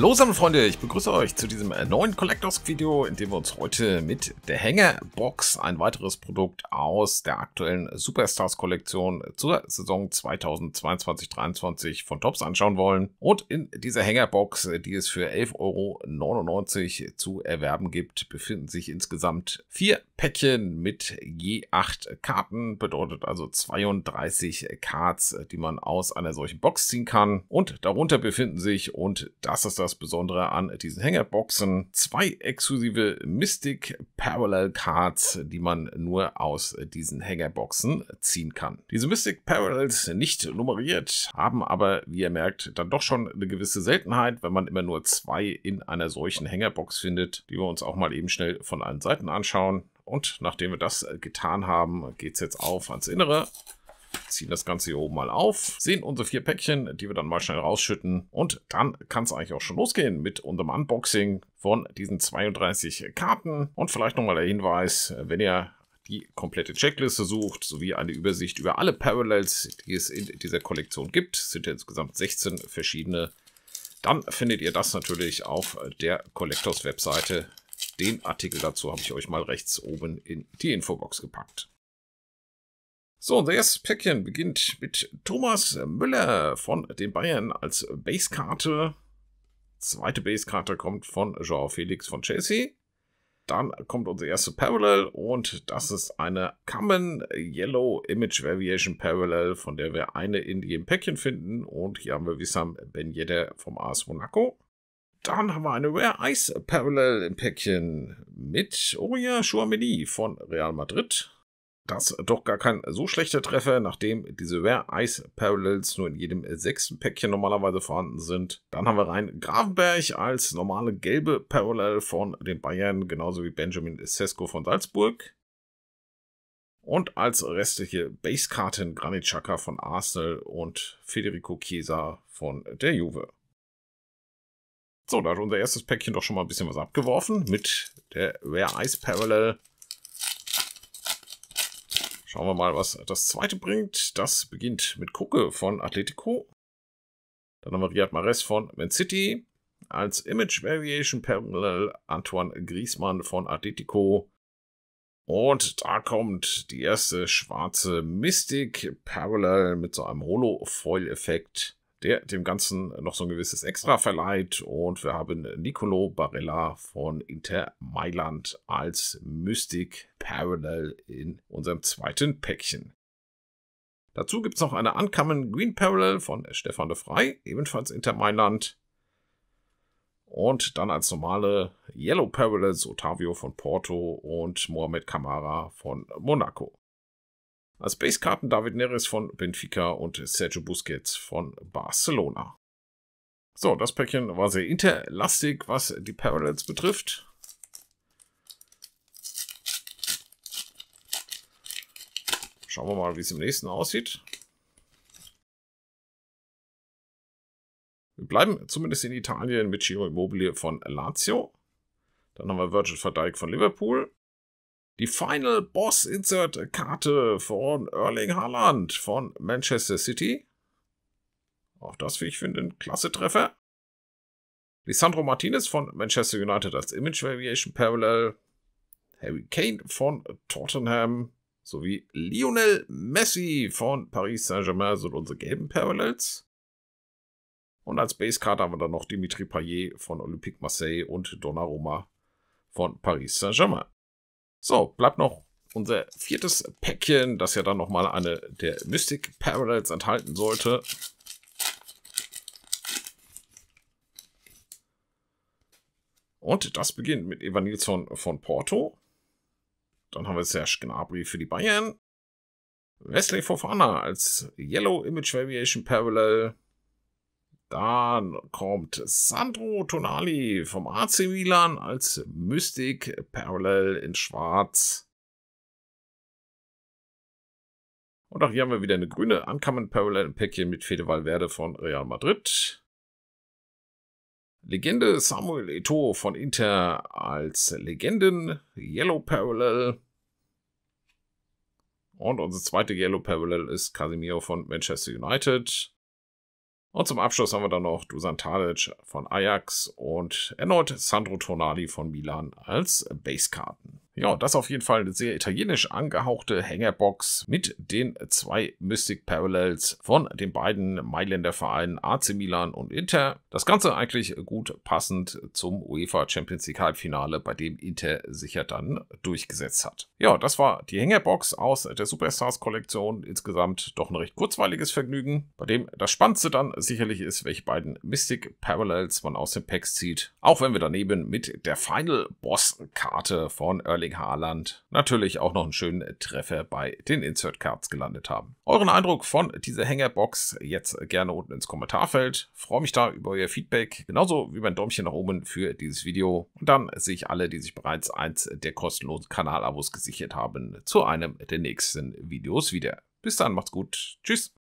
Hallo zusammen Freunde, ich begrüße euch zu diesem äh, neuen Collectors Video, in dem wir uns heute mit der Hängerbox, ein weiteres Produkt aus der aktuellen Superstars Kollektion zur Saison 2022-23 von Tops anschauen wollen. Und in dieser Hängerbox, die es für 11,99 Euro zu erwerben gibt, befinden sich insgesamt vier Päckchen mit je acht Karten, bedeutet also 32 Cards, die man aus einer solchen Box ziehen kann. Und darunter befinden sich, und das ist das das Besondere an diesen hangar Zwei exklusive Mystic Parallel Cards, die man nur aus diesen hangar ziehen kann. Diese Mystic Parallels nicht nummeriert, haben aber, wie ihr merkt, dann doch schon eine gewisse Seltenheit, wenn man immer nur zwei in einer solchen hangar findet, die wir uns auch mal eben schnell von allen Seiten anschauen. Und nachdem wir das getan haben, geht es jetzt auf ans Innere ziehen das Ganze hier oben mal auf, sehen unsere vier Päckchen, die wir dann mal schnell rausschütten und dann kann es eigentlich auch schon losgehen mit unserem Unboxing von diesen 32 Karten und vielleicht nochmal der Hinweis, wenn ihr die komplette Checkliste sucht, sowie eine Übersicht über alle Parallels, die es in dieser Kollektion gibt, es sind insgesamt 16 verschiedene, dann findet ihr das natürlich auf der Collectors Webseite. Den Artikel dazu habe ich euch mal rechts oben in die Infobox gepackt. So, unser erstes Päckchen beginnt mit Thomas Müller von den Bayern als Basekarte. Zweite Basekarte kommt von Joao Felix von Chelsea. Dann kommt unser erste Parallel und das ist eine Common Yellow Image Variation Parallel, von der wir eine in jedem Päckchen finden. Und hier haben wir Wissam Ben Yedder vom AS Monaco. Dann haben wir eine Rare Ice Parallel im Päckchen mit Oria Chouameni von Real Madrid. Das doch gar kein so schlechter Treffer, nachdem diese Rare Ice Parallels nur in jedem sechsten Päckchen normalerweise vorhanden sind. Dann haben wir rein Grafenberg als normale gelbe Parallel von den Bayern, genauso wie Benjamin Sesko von Salzburg. Und als restliche Basekarten Granit Xhaka von Arsenal und Federico Chiesa von der Juve. So, da hat unser erstes Päckchen doch schon mal ein bisschen was abgeworfen mit der Rare Ice Parallel Schauen wir mal, was das zweite bringt. Das beginnt mit Kucke von Atletico. Dann haben wir Riyad Mahrez von Man City. Als Image Variation parallel Antoine Griezmann von Atletico. Und da kommt die erste schwarze Mystic Parallel mit so einem Holo-Foil-Effekt der dem Ganzen noch so ein gewisses Extra verleiht. Und wir haben Nicolo Barella von Inter Mailand als Mystic Parallel in unserem zweiten Päckchen. Dazu gibt es noch eine Uncommon Green Parallel von Stefan de Frey, ebenfalls Inter Mailand. Und dann als normale Yellow Parallels Otavio von Porto und Mohamed Kamara von Monaco. Als Basekarten David Neres von Benfica und Sergio Busquets von Barcelona. So, das Päckchen war sehr interlastig, was die Parallels betrifft. Schauen wir mal, wie es im nächsten aussieht. Wir bleiben zumindest in Italien mit Giro Immobile von Lazio. Dann haben wir Virgil van Dijk von Liverpool die Final Boss Insert Karte von Erling Haaland von Manchester City. Auch das, wie ich finde, ein klasse Treffer. Lisandro Martinez von Manchester United als Image Variation Parallel. Harry Kane von Tottenham sowie Lionel Messi von Paris Saint-Germain sind unsere gelben Parallels. Und als Basecard haben wir dann noch Dimitri Payet von Olympique Marseille und Donnarumma von Paris Saint-Germain. So, bleibt noch unser viertes Päckchen, das ja dann nochmal eine der Mystic Parallels enthalten sollte. Und das beginnt mit Evanilson von Porto. Dann haben wir Serge Gnabry für die Bayern. Wesley Fofana als Yellow Image Variation Parallel. Dann kommt Sandro Tonali vom AC Milan als Mystic Parallel in Schwarz. Und auch hier haben wir wieder eine grüne Uncommon Parallel im Päckchen mit Fede Valverde von Real Madrid. Legende Samuel Eto'o von Inter als Legenden Yellow Parallel. Und unsere zweite Yellow Parallel ist Casemiro von Manchester United. Und zum Abschluss haben wir dann noch Dusan Tadic von Ajax und erneut Sandro Tonali von Milan als Basekarten. Ja, das auf jeden Fall eine sehr italienisch angehauchte Hängerbox mit den zwei Mystic Parallels von den beiden Mailänder Vereinen AC Milan und Inter. Das Ganze eigentlich gut passend zum UEFA Champions League Halbfinale, bei dem Inter sich ja dann durchgesetzt hat. Ja, das war die Hängerbox aus der Superstars Kollektion. Insgesamt doch ein recht kurzweiliges Vergnügen, bei dem das Spannendste dann sicherlich ist, welche beiden Mystic Parallels man aus den Packs zieht. Auch wenn wir daneben mit der Final Boss Karte von Early Erling Haaland natürlich auch noch einen schönen äh, Treffer bei den Insert Cards gelandet haben. Euren Eindruck von dieser Hängerbox jetzt gerne unten ins Kommentarfeld. Freue mich da über euer Feedback, genauso wie mein Däumchen nach oben für dieses Video. Und dann sehe ich alle, die sich bereits eins der kostenlosen Kanalabos gesichert haben, zu einem der nächsten Videos wieder. Bis dann, macht's gut. Tschüss.